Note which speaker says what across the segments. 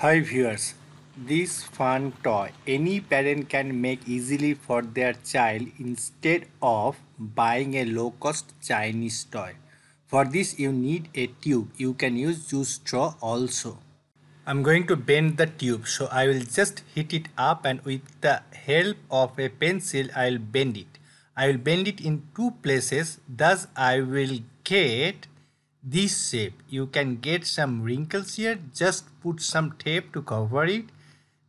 Speaker 1: Hi viewers, this fun toy any parent can make easily for their child instead of buying a low-cost Chinese toy. For this you need a tube. You can use juice straw also. I'm going to bend the tube so I will just heat it up and with the help of a pencil I will bend it. I will bend it in two places thus I will get this shape. You can get some wrinkles here. Just put some tape to cover it.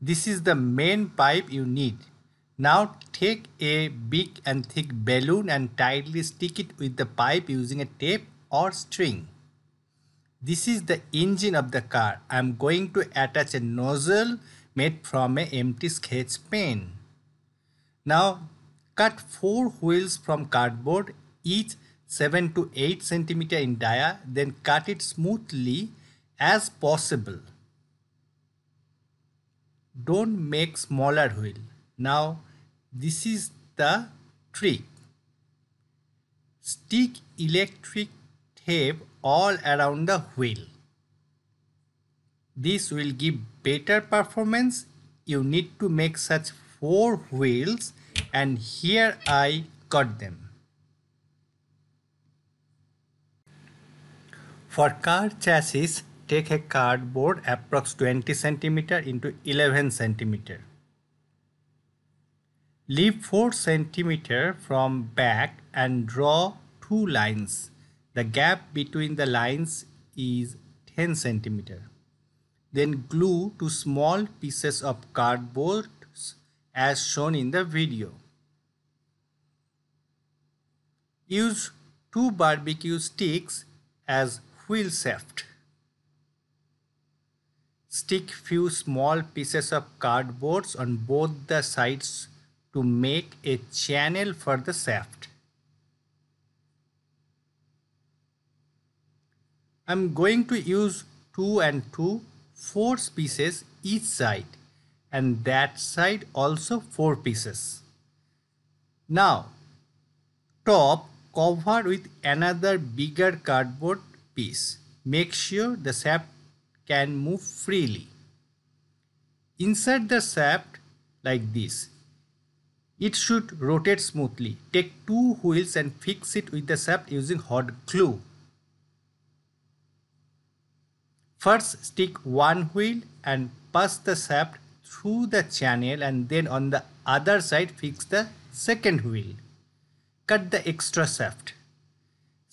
Speaker 1: This is the main pipe you need. Now take a big and thick balloon and tightly stick it with the pipe using a tape or string. This is the engine of the car. I am going to attach a nozzle made from an empty sketch pen. Now cut four wheels from cardboard each 7 to 8 centimeter in dia, then cut it smoothly as possible. Don't make smaller wheel. Now this is the trick. Stick electric tape all around the wheel. This will give better performance. You need to make such four wheels and here I cut them. For car chassis, take a cardboard approx 20 cm into 11 cm. Leave 4 cm from back and draw two lines. The gap between the lines is 10 cm. Then glue two small pieces of cardboard as shown in the video. Use two barbecue sticks as Wheel shaft. Stick few small pieces of cardboards on both the sides to make a channel for the shaft. I'm going to use 2 and 2, 4 pieces each side and that side also 4 pieces. Now top cover with another bigger cardboard piece. Make sure the shaft can move freely. Insert the shaft like this. It should rotate smoothly. Take two wheels and fix it with the shaft using hot glue. First stick one wheel and pass the shaft through the channel and then on the other side fix the second wheel. Cut the extra shaft.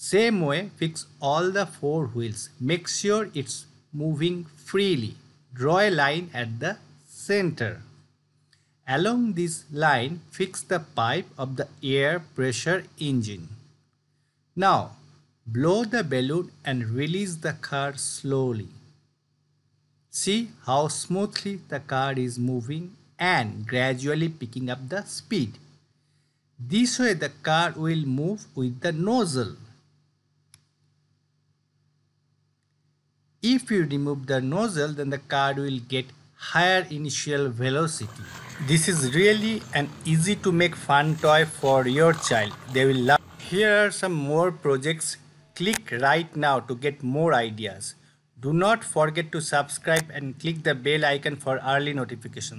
Speaker 1: Same way, fix all the four wheels. Make sure it's moving freely. Draw a line at the center. Along this line, fix the pipe of the air pressure engine. Now, blow the balloon and release the car slowly. See how smoothly the car is moving and gradually picking up the speed. This way the car will move with the nozzle. If you remove the nozzle, then the car will get higher initial velocity. This is really an easy to make fun toy for your child. They will love. Here are some more projects. Click right now to get more ideas. Do not forget to subscribe and click the bell icon for early notifications.